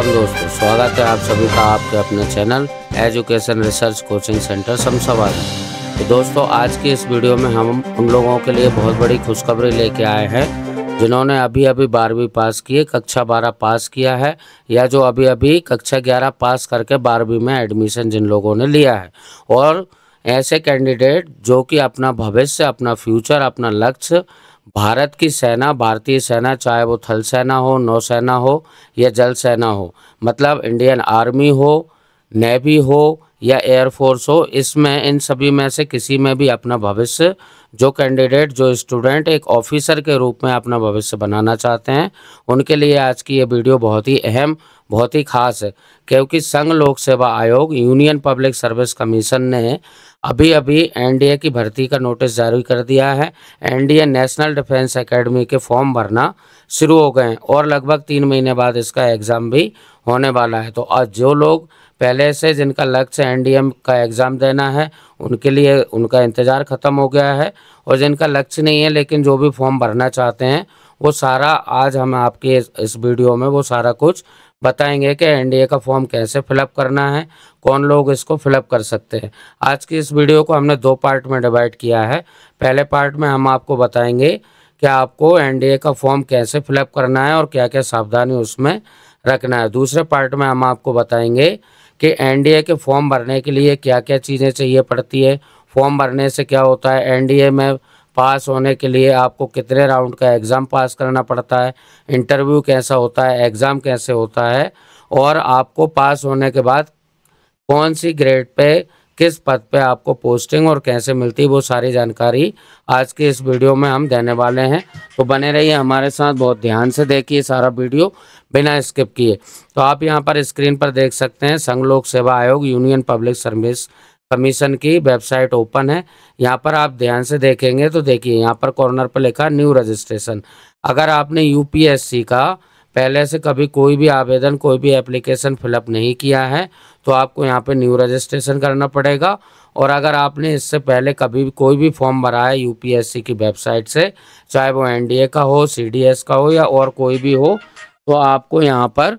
welcome दोस्तों स्वागत है आप सभी का आपके अपने channel education research coaching centre समसवाल तो दोस्तों आज की इस वीडियो में हम उन लोगों के लिए बहुत बड़ी खुशखबरी लेके आए हैं जिन्होंने अभी अभी बारहवीं पास किए कक्षा बारह पास किया है या जो अभी अभी कक्षा ग्यारह पास करके बारहवीं में एडमिशन जिन लोगों ने लिया है और ऐसे कैंडिडेट जो कि अपना भविष्य अपना फ्यूचर अपना लक्ष्य भारत की सेना भारतीय सेना चाहे वो थल सेना हो नौसेना हो या जल सेना हो मतलब इंडियन आर्मी हो नेवी हो या एयरफोर्स हो इसमें इन सभी में से किसी में भी अपना भविष्य जो कैंडिडेट जो स्टूडेंट एक ऑफिसर के रूप में अपना भविष्य बनाना चाहते हैं उनके लिए आज की ये वीडियो बहुत ही अहम बहुत ही खास है क्योंकि संघ लोक सेवा आयोग यूनियन पब्लिक सर्विस कमीशन ने अभी अभी एनडीए की भर्ती का नोटिस जारी कर दिया है एनडीए नेशनल डिफेंस एकेडमी के फॉर्म भरना शुरू हो गए हैं और लगभग तीन महीने बाद इसका एग्ज़ाम भी होने वाला है तो आज जो लोग पहले से जिनका लक्ष्य एनडीएम का एग्ज़ाम देना है उनके लिए उनका इंतज़ार ख़त्म हो गया है और जिनका लक्ष्य नहीं है लेकिन जो भी फॉर्म भरना चाहते हैं वो सारा आज हम आपके इस वीडियो में वो सारा कुछ बताएंगे कि एनडीए का फॉर्म कैसे फिलअप करना है कौन लोग इसको फिलअप कर सकते हैं आज की इस वीडियो को हमने दो पार्ट में डिवाइड किया है पहले पार्ट में हम आपको बताएंगे कि आपको एनडीए का फॉर्म कैसे फिलअप करना है और क्या क्या सावधानी उसमें रखना है दूसरे पार्ट में हम आपको बताएंगे कि एनडीए के फॉर्म भरने के लिए क्या क्या चीज़ें चाहिए पड़ती है फॉर्म भरने से क्या होता है एनडीए में पास होने के लिए आपको कितने राउंड का एग्ज़ाम पास करना पड़ता है इंटरव्यू कैसा होता है एग्ज़ाम कैसे होता है और आपको पास होने के बाद कौन सी ग्रेड पे किस पद पे आपको पोस्टिंग और कैसे मिलती है वो सारी जानकारी आज के इस वीडियो में हम देने वाले हैं तो बने रहिए हमारे साथ बहुत ध्यान से देखिए सारा वीडियो बिना स्किप किए तो आप यहाँ पर स्क्रीन पर देख सकते हैं संघ लोक सेवा आयोग यूनियन पब्लिक सर्विस कमीशन की वेबसाइट ओपन है यहाँ पर आप ध्यान से देखेंगे तो देखिए यहाँ पर कॉर्नर पर लिखा न्यू रजिस्ट्रेशन अगर आपने यूपीएससी का पहले से कभी कोई भी आवेदन कोई भी एप्लीकेशन फिलअप नहीं किया है तो आपको यहाँ पे न्यू रजिस्ट्रेशन करना पड़ेगा और अगर आपने इससे पहले कभी भी कोई भी फॉर्म भरा है यू की वेबसाइट से चाहे वो एन का हो सी का हो या और कोई भी हो तो आपको यहाँ पर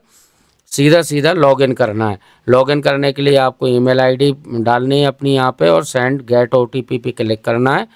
सीधा सीधा लॉगिन करना है लॉगिन करने के लिए आपको ईमेल आईडी डालनी है अपनी यहाँ पे और सेंड गेट ओटीपी पे क्लिक करना है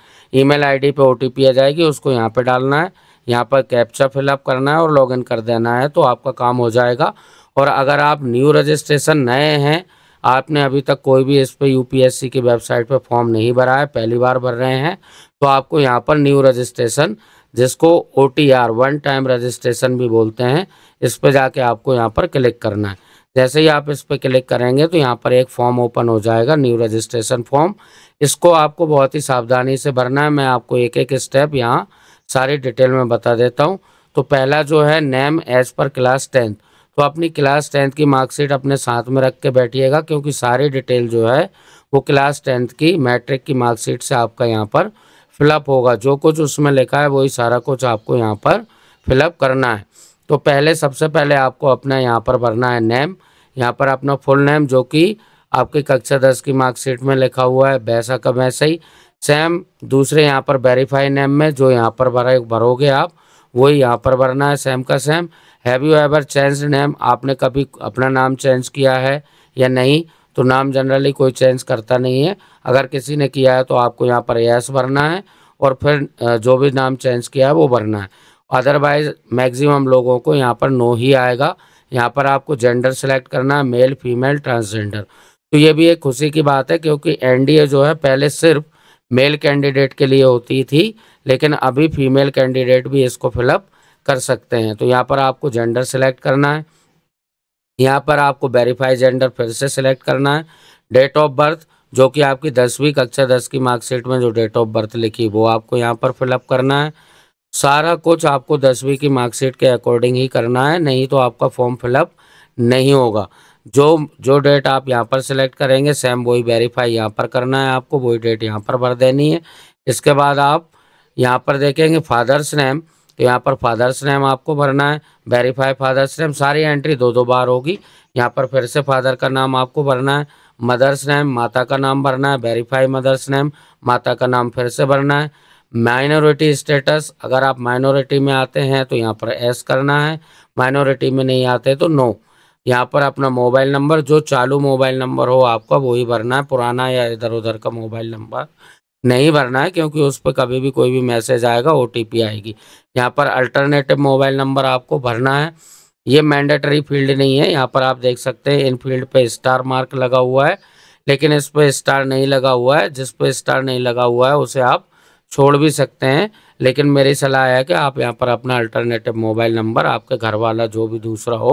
ईमेल आईडी पे ओटीपी आ जाएगी उसको यहाँ पे डालना है यहाँ पर कैप्चा फिलअप करना है और लॉगिन कर देना है तो आपका काम हो जाएगा और अगर आप न्यू रजिस्ट्रेशन नए हैं आपने अभी तक कोई भी इस पर यू की वेबसाइट पर फॉर्म नहीं भरा है पहली बार भर रहे हैं तो आपको यहाँ पर न्यू रजिस्ट्रेशन जिसको O T R one time registration भी बोलते हैं इस पर जाके आपको यहाँ पर क्लिक करना है जैसे ही आप इस पर क्लिक करेंगे तो यहाँ पर एक फॉर्म ओपन हो जाएगा न्यू रजिस्ट्रेशन फॉर्म इसको आपको बहुत ही सावधानी से भरना है मैं आपको एक एक स्टेप यहाँ सारी डिटेल में बता देता हूँ तो पहला जो है नेम एज पर क्लास टेंथ तो अपनी क्लास टेंथ की मार्कशीट अपने साथ में रख के बैठिएगा क्योंकि सारी डिटेल जो है वो क्लास टेंथ की मैट्रिक की मार्कशीट से आपका यहाँ पर फिलअप होगा जो कुछ उसमें लिखा है वही सारा कुछ आपको यहाँ पर फिलअप करना है तो पहले सबसे पहले आपको अपना यहाँ पर भरना है नेम यहाँ पर अपना फुल नेम जो कि आपकी कक्षा दस की मार्कशीट में लिखा हुआ है वैसा का वैसा ही सेम दूसरे यहाँ पर वेरीफाई नेम में जो यहाँ पर भरे भरोगे आप वही यहाँ पर भरना है सेम का same have you ever change name आपने कभी अपना नाम चेंज किया है या नहीं तो नाम जनरली कोई चेंज करता नहीं है अगर किसी ने किया है तो आपको यहाँ पर यस भरना है और फिर जो भी नाम चेंज किया है वो भरना है अदरवाइज मैक्सिमम लोगों को यहाँ पर नो ही आएगा यहाँ पर आपको जेंडर सेलेक्ट करना है मेल फीमेल ट्रांसजेंडर तो ये भी एक खुशी की बात है क्योंकि एनडीए जो है पहले सिर्फ मेल कैंडिडेट के लिए होती थी लेकिन अभी फीमेल कैंडिडेट भी इसको फिलअप कर सकते हैं तो यहाँ पर आपको जेंडर सेलेक्ट करना है यहाँ पर आपको वेरीफाई जेंडर फिर से सिलेक्ट करना है डेट ऑफ बर्थ जो कि आपकी दसवीं कक्षा दस की मार्कशीट में जो डेट ऑफ बर्थ लिखी वो आपको यहाँ पर फिलअप करना है सारा कुछ आपको दसवीं की मार्कशीट के अकॉर्डिंग ही करना है नहीं तो आपका फॉर्म फिलअप नहीं होगा जो जो डेट आप यहाँ पर सिलेक्ट करेंगे सेम वही वेरीफाई यहाँ पर करना है आपको वही डेट यहाँ पर भर देनी है इसके बाद आप यहाँ पर देखेंगे फादर्स नेम तो यहाँ पर फादर्स नेम आपको भरना है वेरीफाई फादर्स नेम सारी एंट्री दो दो बार होगी यहाँ पर फिर से फादर का नाम आपको भरना है मदर्स नेम माता का नाम भरना है वेरीफाई मदर्स नेम माता का नाम फिर से भरना है माइनॉरिटी स्टेटस अगर आप माइनॉरिटी में आते हैं तो यहाँ पर एस करना है माइनॉरिटी में नहीं आते तो नो यहाँ पर अपना मोबाइल नंबर जो चालू मोबाइल नंबर हो आपका वही भरना है पुराना या इधर उधर का मोबाइल नंबर नहीं भरना है क्योंकि उस पर कभी भी कोई भी मैसेज आएगा ओ आएगी यहाँ पर अल्टरनेटिव मोबाइल नंबर आपको भरना है ये मैंडेटरी फील्ड नहीं है यहाँ पर आप देख सकते हैं इन फील्ड पे स्टार मार्क लगा हुआ है लेकिन इस पर स्टार नहीं लगा हुआ है जिस पर स्टार नहीं लगा हुआ है उसे आप छोड़ भी सकते हैं लेकिन मेरी सलाह है कि आप यहाँ पर अपना अल्टरनेटिव मोबाइल नंबर आपके घर वाला जो भी दूसरा हो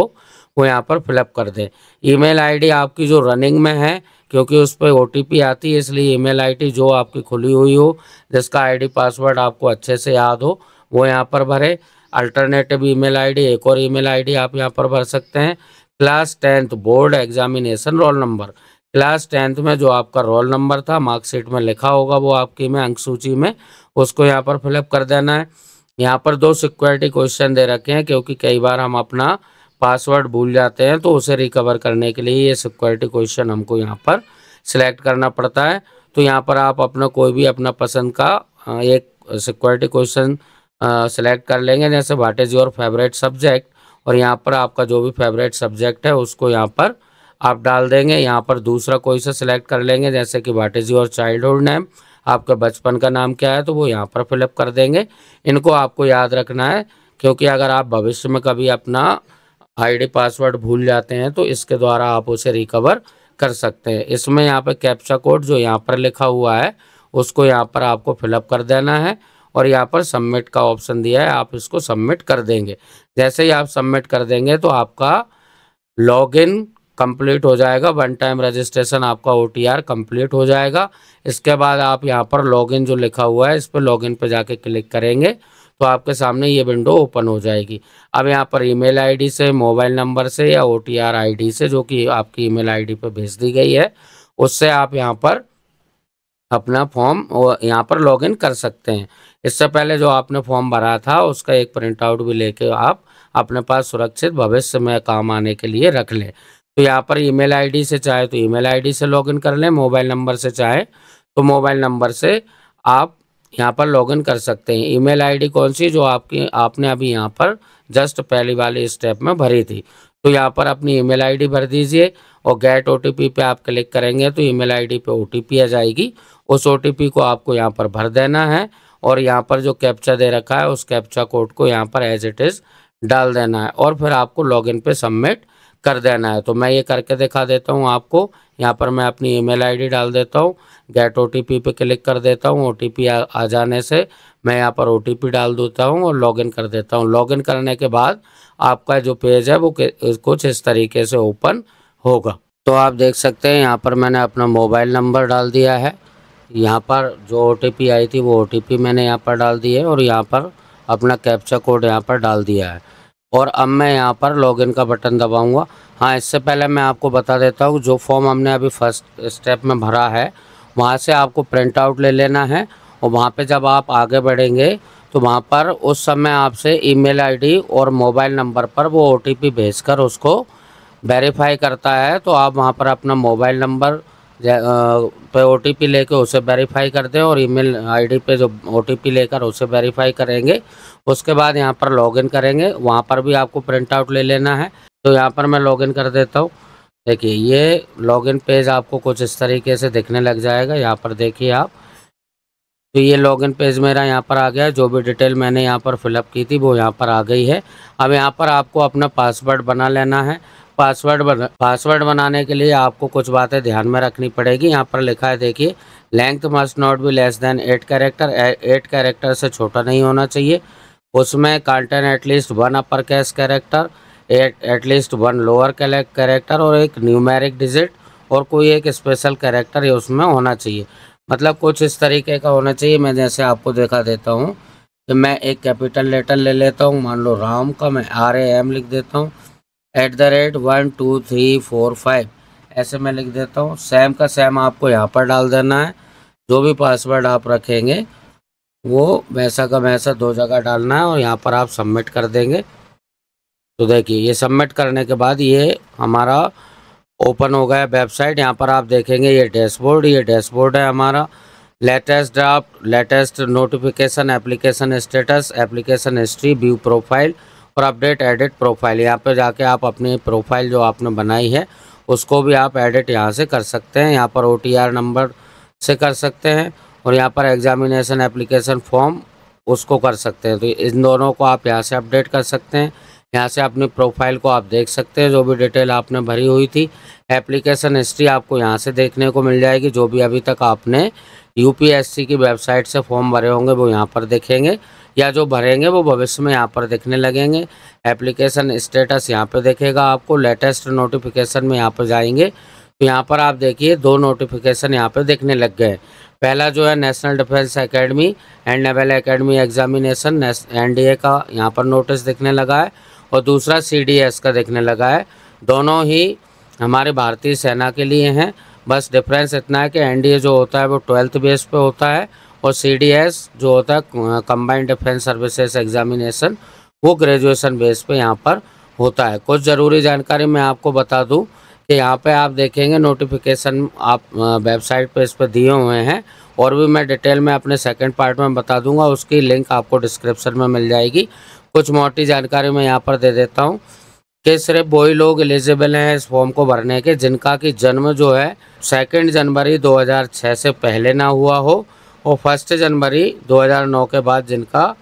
वो यहाँ पर फिलअप कर दें ईमेल आईडी आपकी जो रनिंग में है क्योंकि उस पर ओ आती है इसलिए ईमेल आईडी जो आपकी खुली हुई हो जिसका आईडी पासवर्ड आपको अच्छे से याद हो वो यहाँ पर भरे अल्टरनेटिव ईमेल आईडी एक और ईमेल आईडी आप यहाँ पर भर सकते हैं class tenth board examination roll number class tenth में जो आपका रोल नंबर था मार्कशीट में लिखा होगा वो आपकी में अंक सूची में उसको यहाँ पर फिलअप कर देना है यहाँ पर दो सिक्योरिटी क्वेश्चन दे रखे हैं क्योंकि कई बार हम अपना पासवर्ड भूल जाते हैं तो उसे रिकवर करने के लिए ये सिक्योरिटी क्वेश्चन हमको यहाँ पर सिलेक्ट करना पड़ता है तो यहाँ पर आप अपना कोई भी अपना पसंद का एक सिक्योरिटी क्वेश्चन सेलेक्ट कर लेंगे जैसे what is your favourite subject और यहाँ पर आपका जो भी फेवरेट सब्जेक्ट है उसको यहाँ पर आप डाल देंगे यहाँ पर दूसरा कोई सा सिलेक्ट कर लेंगे जैसे कि what is your childhood name आपका बचपन का नाम क्या है तो वो यहाँ पर फिलअप कर देंगे इनको आपको याद रखना है क्योंकि अगर आप भविष्य में कभी अपना आईडी पासवर्ड भूल जाते हैं तो इसके द्वारा आप उसे रिकवर कर सकते हैं इसमें यहाँ पर कैप्चा कोड जो यहाँ पर लिखा हुआ है उसको यहाँ पर आपको फिलअप कर देना है और यहाँ पर सबमिट का ऑप्शन दिया है आप इसको सबमिट कर देंगे जैसे ही आप सबमिट कर देंगे तो आपका लॉगिन कंप्लीट हो जाएगा वन टाइम रजिस्ट्रेशन आपका ओ टी आर कंप्लीट हो जाएगा इसके बाद आप यहाँ पर लॉगिन जो लिखा हुआ है इस पर लॉगिन पर जाके क्लिक करेंगे तो आपके सामने ये विंडो ओपन हो जाएगी अब यहाँ पर ईमेल आईडी से मोबाइल नंबर से या ओ आईडी से जो कि आपकी ईमेल आईडी पर भेज दी गई है उससे आप यहाँ पर अपना फॉर्म यहाँ पर लॉगिन कर सकते हैं इससे पहले जो आपने फॉर्म भरा था उसका एक प्रिंट आउट भी लेके आप अपने पास सुरक्षित भविष्य में काम आने के लिए रख लें तो यहाँ पर ईमेल आईडी से चाहे तो ईमेल आईडी से लॉगिन कर लें मोबाइल नंबर से चाहे तो मोबाइल नंबर से आप यहाँ पर लॉगिन कर सकते हैं ईमेल आईडी कौन सी जो आपकी आपने अभी यहाँ पर जस्ट पहली वाले स्टेप में भरी थी तो यहाँ पर अपनी ईमेल आईडी भर दीजिए और गेट ओटीपी पे आप क्लिक करेंगे तो ईमेल आईडी पे ओटीपी आ जाएगी उस ओटीपी को आपको यहाँ पर भर देना है और यहाँ पर जो कैप्चा दे रखा है उस कैप्चा कोड को यहाँ पर एज इट इज़ डाल देना है और फिर आपको लॉगिन पे सबमिट कर देना है तो मैं ये करके दिखा देता हूँ आपको यहाँ पर मैं अपनी ईमेल आईडी डाल देता हूँ गेट ओ टी पे क्लिक कर देता हूँ ओ आ, आ जाने से मैं यहाँ पर ओ डाल देता हूँ और लॉगिन कर देता हूँ लॉगिन करने के बाद आपका जो पेज है वो कुछ इस तरीके से ओपन होगा तो आप देख सकते हैं यहाँ पर मैंने अपना मोबाइल नंबर डाल दिया है यहाँ पर जो ओ आई थी वो ओ मैंने यहाँ पर डाल दी है और यहाँ पर अपना कैप्चा कोड यहाँ पर डाल दिया है और अब मैं यहाँ पर लॉगिन का बटन दबाऊँगा हाँ इससे पहले मैं आपको बता देता हूँ जो फॉर्म हमने अभी फर्स्ट स्टेप में भरा है वहाँ से आपको प्रिंट आउट ले लेना है और वहाँ पे जब आप आगे बढ़ेंगे तो वहाँ पर उस समय आपसे ईमेल आईडी और मोबाइल नंबर पर वो ओ टी भेजकर उसको वेरीफाई करता है तो आप वहाँ पर अपना मोबाइल नंबर पे ओ टी लेके उसे वेरीफाई कर दें और ईमेल आईडी पे जो ओ टी लेकर उसे वेरीफाई करेंगे उसके बाद यहाँ पर लॉगिन करेंगे वहाँ पर भी आपको प्रिंट आउट ले लेना है तो यहाँ पर मैं लॉगिन कर देता हूँ देखिए ये लॉगिन पेज आपको कुछ इस तरीके से दिखने लग जाएगा यहाँ पर देखिए आप तो ये लॉगिन पेज मेरा यहाँ पर आ गया जो भी डिटेल मैंने यहाँ पर फिलअप की थी वो यहाँ पर आ गई है अब यहाँ पर आपको अपना पासवर्ड बना लेना है पासवर्ड बना पासवर्ड बनाने के लिए आपको कुछ बातें ध्यान में रखनी पड़ेगी यहाँ पर लिखा है देखिए length must not be less than eight character eight character से छोटा नहीं होना चाहिए उसमें contain at least one upper case character at least one lower character और एक न्यूमेरिक डिजिट और कोई एक स्पेशल कैरेक्टर उसमें होना चाहिए मतलब कुछ इस तरीके का होना चाहिए मैं जैसे आपको देखा देता हूँ कि मैं एक कैपिटल लेटर ले लेता हूँ मान लो राम का मैं आर ए एम लिख देता हूँ at the rate one two three four five ऐसे मैं लिख देता हूँ सैम का सैम आपको यहाँ पर डाल देना है जो भी पासवर्ड आप रखेंगे वो वैसा का वैसा दो जगह डालना है और यहाँ पर आप सबमिट कर देंगे तो देखिए ये सबमिट करने के बाद ये हमारा ओपन हो गया वेबसाइट यहाँ पर आप देखेंगे ये डैशबोर्ड ये डैशबोर्ड है हमारा latest draft latest notification application status application history view profile और अपडेट एडिट प्रोफाइल यहाँ पर जाके आप अपनी प्रोफाइल जो आपने बनाई है उसको भी आप एडिट यहाँ से कर सकते हैं यहाँ पर ओ नंबर से कर सकते हैं और यहाँ पर एग्जामिनेशन एप्लीकेशन फॉर्म उसको कर सकते हैं तो इन दोनों को आप यहाँ से अपडेट कर सकते हैं यहाँ से अपनी प्रोफाइल को आप देख सकते हैं जो भी डिटेल आपने भरी हुई थी एप्लीकेशन हिस्ट्री आपको यहाँ से देखने को मिल जाएगी जो भी अभी तक आपने यूपीएससी की वेबसाइट से फॉर्म भरे होंगे वो यहाँ पर देखेंगे या जो भरेंगे वो भविष्य में यहाँ पर देखने लगेंगे एप्लीकेशन स्टेटस यहाँ पर देखेगा आपको लेटेस्ट नोटिफिकेशन में यहाँ पर जाएंगे तो यहाँ पर आप देखिए दो नोटिफिकेशन यहाँ पर देखने लग गए पहला जो है National Defence Academy and Naval Academy examination NDA का यहाँ पर नोटिस दिखने लगा है और दूसरा सीडीएस का दिखने लगा है दोनों ही हमारे भारतीय सेना के लिए हैं बस डिफरेंस इतना है कि एनडीए जो होता है वो ट्वेल्थ बेस पे होता है और सीडीएस जो होता है कम्बाइंड डिफेंस सर्विसेज एग्जामिनेशन वो ग्रेजुएसन बेस पर यहाँ पर होता है कुछ ज़रूरी जानकारी मैं आपको बता दूँ यहाँ पे आप देखेंगे नोटिफिकेशन आप वेबसाइट पे इस पर दिए हुए हैं और भी मैं डिटेल में अपने सेकंड पार्ट में बता दूंगा उसकी लिंक आपको डिस्क्रिप्शन में मिल जाएगी कुछ मोटी जानकारी मैं यहाँ पर दे देता हूँ कि सिर्फ वही लोग एलिजिबल हैं इस फॉर्म को भरने के जिनका कि जन्म जो है सेकेंड जनवरी दो से पहले ना हुआ हो और फर्स्ट जनवरी दो के बाद जिनका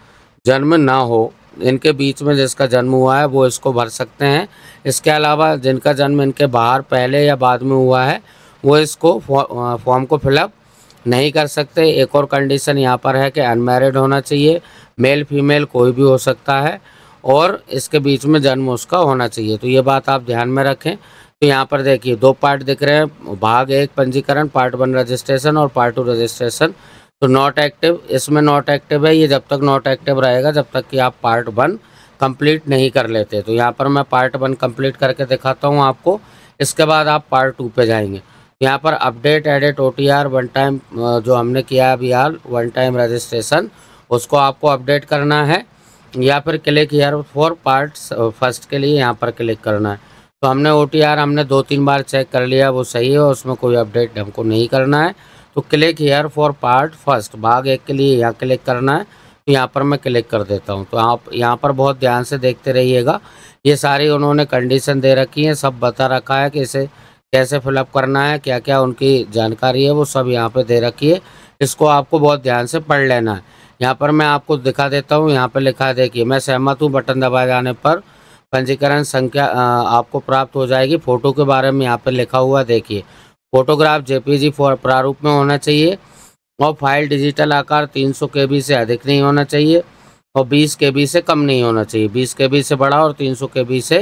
जन्म ना हो इनके बीच में जिसका जन्म हुआ है वो इसको भर सकते हैं इसके अलावा जिनका जन्म इनके बाहर पहले या बाद में हुआ है वो इसको फॉर्म को फिलअप नहीं कर सकते एक और कंडीशन यहाँ पर है कि अनमेरिड होना चाहिए मेल फीमेल कोई भी हो सकता है और इसके बीच में जन्म उसका होना चाहिए तो ये बात आप ध्यान में रखें तो यहाँ पर देखिए दो पार्ट दिख रहे हैं भाग एक पंजीकरण पार्ट वन रजिस्ट्रेशन और पार्ट टू रजिस्ट्रेशन तो नॉट एक्टिव इसमें नॉट एक्टिव है ये जब तक नॉट एक्टिव रहेगा जब तक कि आप पार्ट वन कंप्लीट नहीं कर लेते तो यहाँ पर मैं पार्ट वन कंप्लीट करके दिखाता हूँ आपको इसके बाद आप पार्ट टू पे जाएंगे यहाँ पर update edit O T R one time जो हमने किया अभी हाल वन टाइम रजिस्ट्रेशन उसको आपको अपडेट करना है या फिर click here for part first के लिए यहाँ पर क्लिक करना है तो हमने ओ हमने दो तीन बार चेक कर लिया वो सही है उसमें कोई अपडेट हमको नहीं करना है तो click here for part first भाग एक के लिए यहाँ क्लिक करना है तो यहाँ पर मैं क्लिक कर देता हूँ तो आप यहाँ पर बहुत ध्यान से देखते रहिएगा ये सारी उन्होंने कंडीशन दे रखी है सब बता रखा है कि इसे कैसे फिलअप करना है क्या क्या उनकी जानकारी है वो सब यहाँ पर दे रखी है इसको आपको बहुत ध्यान से पढ़ लेना है यहाँ पर मैं आपको दिखा देता हूँ यहाँ पर लिखा देखिए मैं सहमत हूँ बटन दबाए जाने पर पंजीकरण संख्या आपको प्राप्त हो जाएगी फ़ोटो के बारे में यहाँ पर लिखा हुआ देखिए फोटोग्राफ जेपीजी प्रारूप में होना चाहिए और फाइल डिजिटल आकार 300 के बी से अधिक नहीं होना चाहिए और 20 के बी से कम नहीं होना चाहिए 20 के बी से बड़ा और 300 के बी से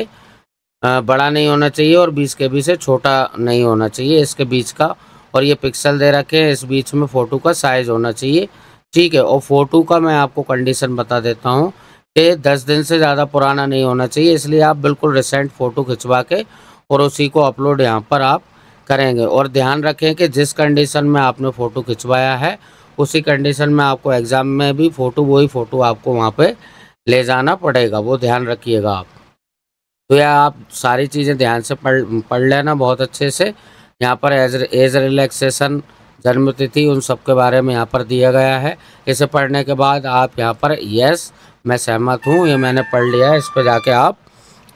बड़ा नहीं होना चाहिए और 20 के बी से छोटा नहीं होना चाहिए इसके बीच का और ये पिक्सल दे रखे हैं इस बीच में फ़ोटो का साइज़ होना चाहिए ठीक है और फ़ोटो का मैं आपको कंडीशन बता देता हूँ कि दस दिन से ज़्यादा पुराना नहीं होना चाहिए इसलिए आप बिल्कुल रिसेंट फ़ोटो खिंचवा के और उसी को अपलोड यहाँ पर आप करेंगे और ध्यान रखें कि जिस कंडीशन में आपने फ़ोटो खिंचवाया है उसी कंडीशन में आपको एग्ज़ाम में भी फ़ोटो वही फ़ोटो आपको वहाँ पे ले जाना पड़ेगा वो ध्यान रखिएगा आप तो यह आप सारी चीज़ें ध्यान से पढ़ पढ़ लेना बहुत अच्छे से यहाँ पर एज एज रिलैक्सेशन जन्मतिथि उन सब के बारे में यहाँ पर दिया गया है इसे पढ़ने के बाद आप यहाँ पर यस मैं सहमत हूँ ये मैंने पढ़ लिया है इस पर जाके आप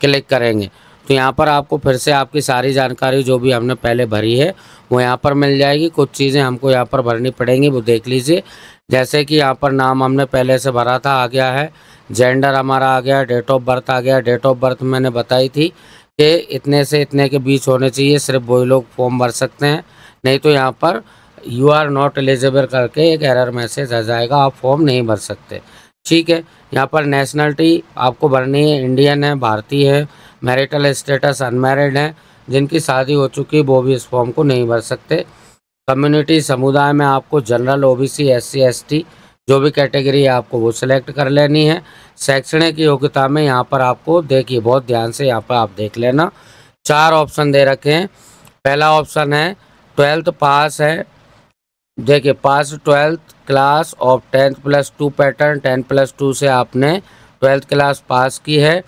क्लिक करेंगे तो यहाँ पर आपको फिर से आपकी सारी जानकारी जो भी हमने पहले भरी है वो यहाँ पर मिल जाएगी कुछ चीज़ें हमको यहाँ पर भरनी पड़ेंगी वो देख लीजिए जैसे कि यहाँ पर नाम हमने पहले से भरा था आ गया है जेंडर हमारा आ गया डेट ऑफ बर्थ आ गया डेट ऑफ बर्थ मैंने बताई थी कि इतने से इतने के बीच होने चाहिए सिर्फ वही लोग फॉर्म भर सकते हैं नहीं तो यहाँ पर यू आर नॉट एलिजिबल करके एक एरर मैसेज आ जाएगा आप फॉर्म नहीं भर सकते ठीक है यहाँ पर नेशनलिटी आपको भरनी है इंडियन है भारतीय है मैरिटल स्टेटस अनमेरिड हैं जिनकी शादी हो चुकी है वो भी इस फॉर्म को नहीं भर सकते कम्युनिटी समुदाय में आपको जनरल ओबीसी एससी एसटी जो भी कैटेगरी है आपको वो सिलेक्ट कर लेनी है शैक्षणिक योग्यता में यहाँ पर आपको देखिए बहुत ध्यान से यहाँ पर आप देख लेना चार ऑप्शन दे रखे हैं पहला ऑप्शन है ट्वेल्थ पास है देखिए pass twelfth class of tenth plus two pattern tenth plus two से आपने ट्वेल्थ क्लास पास की है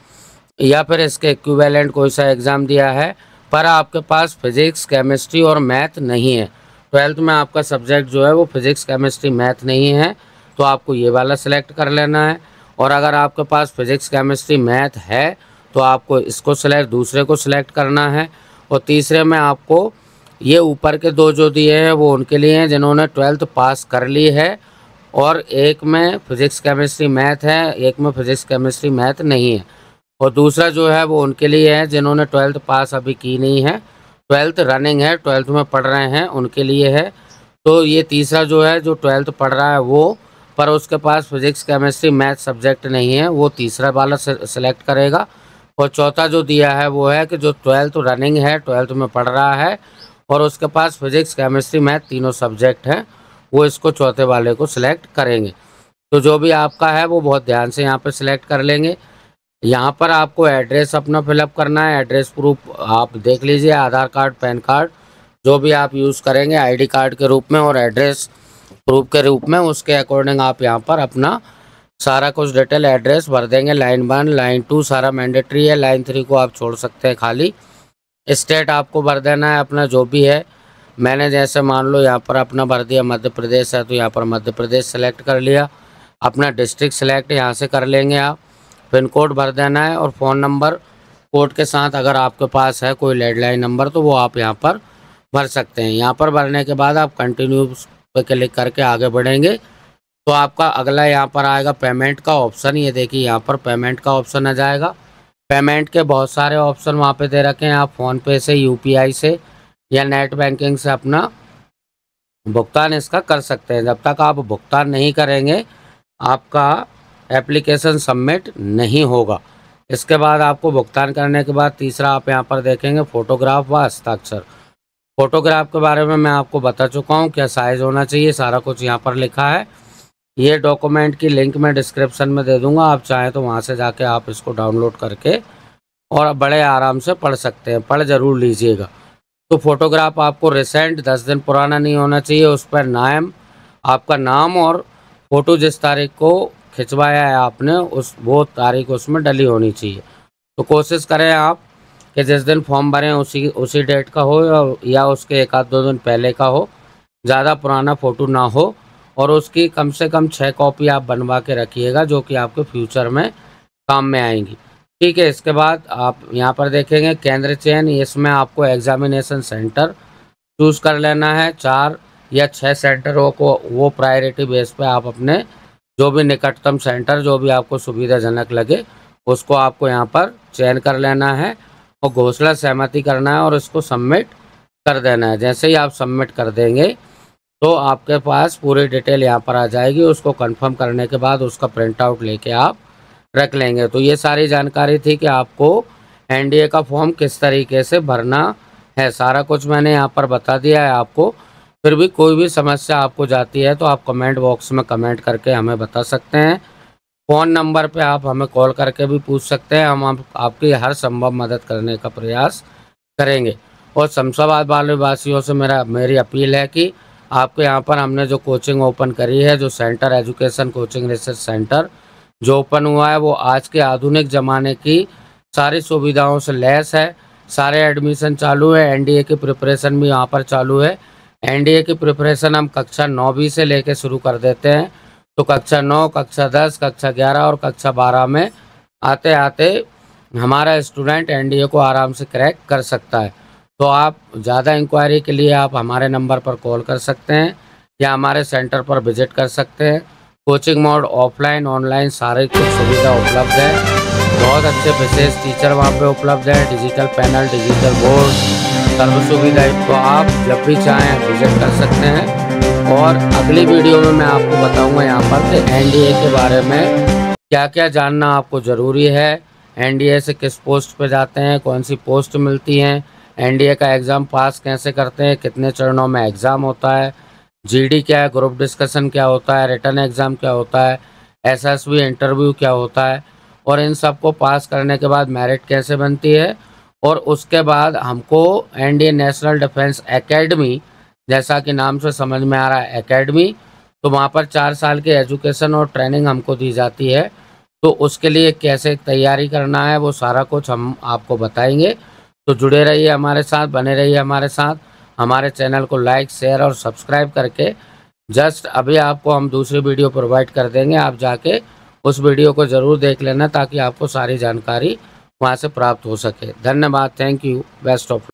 या फिर इसके इक्वेलेंट कोई सा एग्ज़ाम दिया है पर आपके पास फिज़िक्स केमिस्ट्री और मैथ नहीं है ट्वेल्थ में आपका सब्जेक्ट जो है वो फिज़िक्स केमिस्ट्री मैथ नहीं है तो आपको ये वाला सिलेक्ट कर लेना है और अगर आपके पास फिज़िक्स केमिस्ट्री मैथ है तो आपको इसको सिलेक्ट दूसरे को सिलेक्ट करना है और तीसरे में आपको ये ऊपर के दो जो दिए हैं वो उनके लिए हैं जिन्होंने ट्वेल्थ पास कर ली है और एक में फिज़िक्स केमिस्ट्री मैथ है एक में फिज़िक्स केमिस्ट्री मैथ नहीं है और दूसरा जो है वो उनके लिए है जिन्होंने ट्वेल्थ पास अभी की नहीं है ट्वेल्थ रनिंग है ट्वेल्थ में पढ़ रहे हैं उनके लिए है तो ये तीसरा जो है जो ट्वेल्थ पढ़ रहा है वो पर उसके पास फिजिक्स केमिस्ट्री मैथ सब्जेक्ट नहीं है वो तीसरा वाला सेलेक्ट करेगा और चौथा जो दिया है वो है कि जो ट्वेल्थ रनिंग है ट्वेल्थ में पढ़ रहा है और उसके पास फिजिक्स केमिस्ट्री मैथ तीनों सब्जेक्ट हैं वो इसको चौथे वाले को सिलेक्ट करेंगे तो जो भी आपका है वो बहुत ध्यान से यहाँ पर सिलेक्ट कर लेंगे यहाँ पर आपको एड्रेस अपना फिलअप करना है एड्रेस प्रूफ आप देख लीजिए आधार कार्ड पैन कार्ड जो भी आप यूज़ करेंगे आईडी कार्ड के रूप में और एड्रेस प्रूफ के रूप में उसके अकॉर्डिंग आप यहाँ पर अपना सारा कुछ डिटेल एड्रेस भर देंगे लाइन वन लाइन टू सारा मैंडेटरी है लाइन थ्री को आप छोड़ सकते हैं खाली स्टेट आपको भर देना है अपना जो भी है मैंने जैसे मान लो यहाँ पर अपना भर दिया मध्य प्रदेश है तो यहाँ पर मध्य प्रदेश सेलेक्ट कर लिया अपना डिस्ट्रिक्ट सेलेक्ट यहाँ से कर लेंगे आप पिन कोड भर देना है और फ़ोन नंबर कोड के साथ अगर आपके पास है कोई लैंडलाइन नंबर तो वो आप यहाँ पर भर सकते हैं यहाँ पर भरने के बाद आप कंटिन्यू पर क्लिक करके आगे बढ़ेंगे तो आपका अगला यहाँ पर आएगा पेमेंट का ऑप्शन ये देखिए यहाँ पर पेमेंट का ऑप्शन आ जाएगा पेमेंट के बहुत सारे ऑप्शन वहाँ पे दे रखे हैं आप फ़ोनपे से यूपीआई से या नेट बैंकिंग से अपना भुगतान इसका कर सकते हैं जब तक आप भुगतान नहीं करेंगे आपका एप्लीकेशन सबमिट नहीं होगा इसके बाद आपको भुगतान करने के बाद तीसरा आप यहाँ पर देखेंगे फ़ोटोग्राफ व हस्ताक्षर फ़ोटोग्राफ के बारे में मैं आपको बता चुका हूँ क्या साइज़ होना चाहिए सारा कुछ यहाँ पर लिखा है ये डॉक्यूमेंट की लिंक मैं डिस्क्रिप्शन में दे दूँगा आप चाहें तो वहाँ से जाके आप इसको डाउनलोड करके और बड़े आराम से पढ़ सकते हैं पढ़ ज़रूर लीजिएगा तो फ़ोटोग्राफ आपको रिसेंट दस दिन पुराना नहीं होना चाहिए उस पर नाम आपका नाम और फ़ोटो जिस तारीख को खिंचवाया है आपने उस वो तारीख उसमें डली होनी चाहिए तो कोशिश करें आप कि जिस दिन फॉर्म भरें उसी उसी डेट का हो या उसके एक आध दो दिन पहले का हो ज़्यादा पुराना फ़ोटो ना हो और उसकी कम से कम छः कॉपी आप बनवा के रखिएगा जो कि आपके फ्यूचर में काम में आएंगी ठीक है इसके बाद आप यहाँ पर देखेंगे केंद्र चयन इसमें आपको एग्जामिनेशन सेंटर चूज़ कर लेना है चार या छः सेंटरों को वो प्रायोरिटी बेस पे आप अपने जो भी निकटतम सेंटर जो भी आपको सुविधाजनक लगे उसको आपको यहाँ पर चयन कर लेना है और घोषणा सहमति करना है और इसको सबमिट कर देना है जैसे ही आप सबमिट कर देंगे तो आपके पास पूरी डिटेल यहाँ पर आ जाएगी उसको कंफर्म करने के बाद उसका प्रिंट आउट लेके आप रख लेंगे तो ये सारी जानकारी थी कि आपको एनडीए का फॉर्म किस तरीके से भरना है सारा कुछ मैंने यहाँ पर बता दिया है आपको फिर भी कोई भी समस्या आपको जाती है तो आप कमेंट बॉक्स में कमेंट करके हमें बता सकते हैं फ़ोन नंबर पे आप हमें कॉल करके भी पूछ सकते हैं हम आप, आपकी हर संभव मदद करने का प्रयास करेंगे और शमशाबाद वासियों से मेरा मेरी अपील है कि आपके यहाँ पर हमने जो कोचिंग ओपन करी है जो centre education coaching research centre जो ओपन हुआ है वो आज के आधुनिक ज़माने की सारी सुविधाओं से लैस है सारे एडमिशन चालू है एनडीए की प्रिपरेशन भी यहाँ पर चालू है एनडीए की प्रिपरेशन हम कक्षा नौवीं से लेकर शुरू कर देते हैं तो कक्षा नौ कक्षा दस कक्षा ग्यारह और कक्षा बारह में आते आते हमारा स्टूडेंट एनडीए को आराम से क्रैक कर सकता है तो आप ज़्यादा इंक्वायरी के लिए आप हमारे नंबर पर कॉल कर सकते हैं या हमारे सेंटर पर विजिट कर सकते हैं कोचिंग मोड ऑफलाइन ऑनलाइन सारे कुछ सुविधा उपलब्ध है बहुत अच्छे विशेष टीचर वहाँ पे उपलब्ध है डिजिटल पैनल डिजिटल बोर्ड सर्व सुविधा तो आप जब भी चाहें विजिट कर सकते हैं और अगली वीडियो में मैं आपको बताऊंगा यहाँ पर एनडीए के बारे में क्या क्या जानना आपको ज़रूरी है एनडीए से किस पोस्ट पर जाते हैं कौन सी पोस्ट मिलती हैं एनडीए का एग्ज़ाम पास कैसे करते हैं कितने चरणों में एग्ज़ाम होता है जीडी क्या है ग्रुप डिस्कशन क्या होता है रिटर्न एग्ज़ाम क्या होता है एसएसबी इंटरव्यू क्या होता है और इन सबको पास करने के बाद मेरिट कैसे बनती है और उसके बाद हमको इंडियन नेशनल डिफेंस एकेडमी जैसा कि नाम से समझ में आ रहा है एकेडमी तो वहाँ पर चार साल की एजुकेशन और ट्रेनिंग हमको दी जाती है तो उसके लिए कैसे तैयारी करना है वो सारा कुछ हम आपको बताएंगे तो जुड़े रहिए हमारे साथ बने रहिए हमारे साथ हमारे चैनल को लाइक शेयर और सब्सक्राइब करके जस्ट अभी आपको हम दूसरी वीडियो प्रोवाइड कर देंगे आप जाके उस वीडियो को ज़रूर देख लेना ताकि आपको सारी जानकारी वहाँ से प्राप्त हो सके धन्यवाद थैंक यू बेस्ट ऑफ